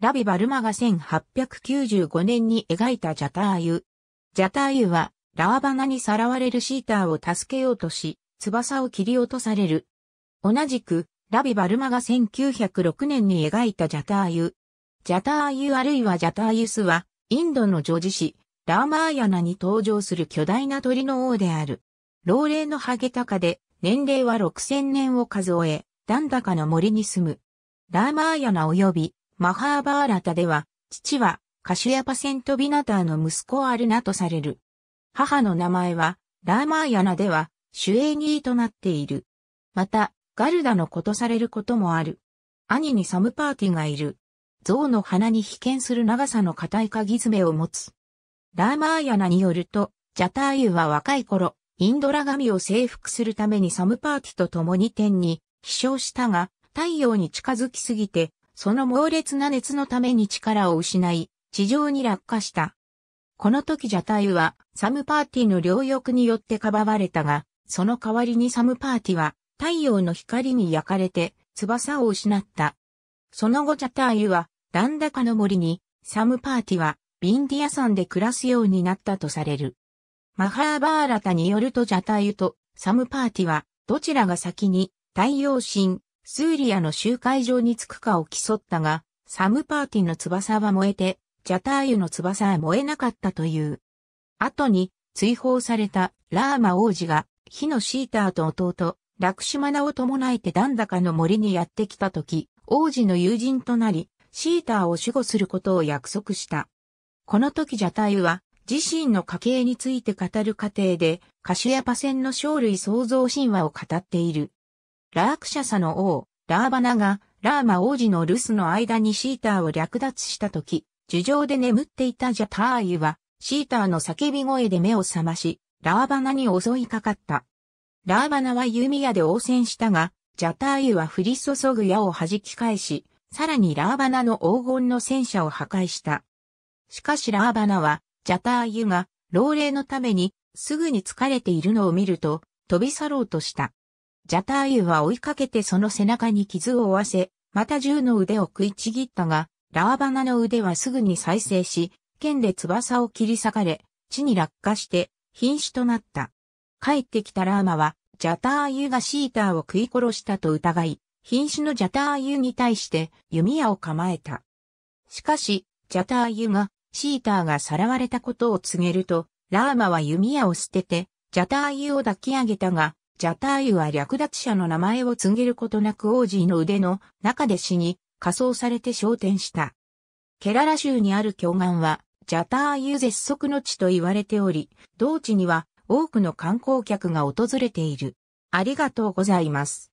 ラビ・バルマが1895年に描いたジャターユ。ジャターユは、ラワバナにさらわれるシーターを助けようとし、翼を切り落とされる。同じく、ラビ・バルマが1906年に描いたジャターユ。ジャターユあるいはジャターユスは、インドの女子誌、ラーマーヤナに登場する巨大な鳥の王である。老齢のハゲタカで、年齢は6000年を数え、ダンダカの森に住む。ラーマーヤナ及び、マハーバーラタでは、父はカシュヤパセントビナターの息子アルナとされる。母の名前は、ラーマーヤナでは、シュエーニーとなっている。また、ガルダのことされることもある。兄にサムパーティがいる。象の鼻に被験する長さの硬い鍵爪を持つ。ラーマーヤナによると、ジャターユは若い頃、インドラ神を征服するためにサムパーティと共に天に飛翔したが、太陽に近づきすぎてその猛烈な熱のために力を失い、地上に落下した。この時ジャタイはサムパーティの両翼によってかばわれたが、その代わりにサムパーティは太陽の光に焼かれて翼を失った。その後ジャタイはダンダカの森にサムパーティはビンディア山で暮らすようになったとされる。マハーバーラタによるとジャタイとサムパーティはどちらが先に太陽神スーリアの集会場に着くかを競ったが、サムパーティの翼は燃えて、ジャターユの翼は燃えなかったという。後に追放されたラーマ王子が、火のシーターと弟、ラクシマナを伴えてダンダカの森にやってきた時、王子の友人となり、シーターを守護することを約束した。この時ジャタユは、自身の家系について語る過程で、カシュヤパ戦の生類創造神話を語っている。ラークシャサの王、ラーバナが、ラーマ王子の留守の間にシーターを略奪したとき、樹上で眠っていたジャターユは、シーターの叫び声で目を覚まし、ラーバナに襲いかかった。ラーバナは弓矢で応戦したが、ジャターユは降り注ぐ矢を弾き返し、さらにラーバナの黄金の戦車を破壊した。しかしラーバナは、ジャターユが、老齢のために、すぐに疲れているのを見ると、飛び去ろうとした。ジャターユは追いかけてその背中に傷を負わせ、また銃の腕を食いちぎったが、ラーバナの腕はすぐに再生し、剣で翼を切り裂かれ、地に落下して、瀕死となった。帰ってきたラーマは、ジャターユがシーターを食い殺したと疑い、瀕死のジャターユに対して弓矢を構えた。しかし、ジャターユが、シーターがさらわれたことを告げると、ラーマは弓矢を捨てて、ジャターユを抱き上げたが、ジャターユは略奪者の名前を告げることなく王子の腕の中で死に、仮装されて昇天した。ケララ州にある巨岩は、ジャターユ絶足の地と言われており、同地には多くの観光客が訪れている。ありがとうございます。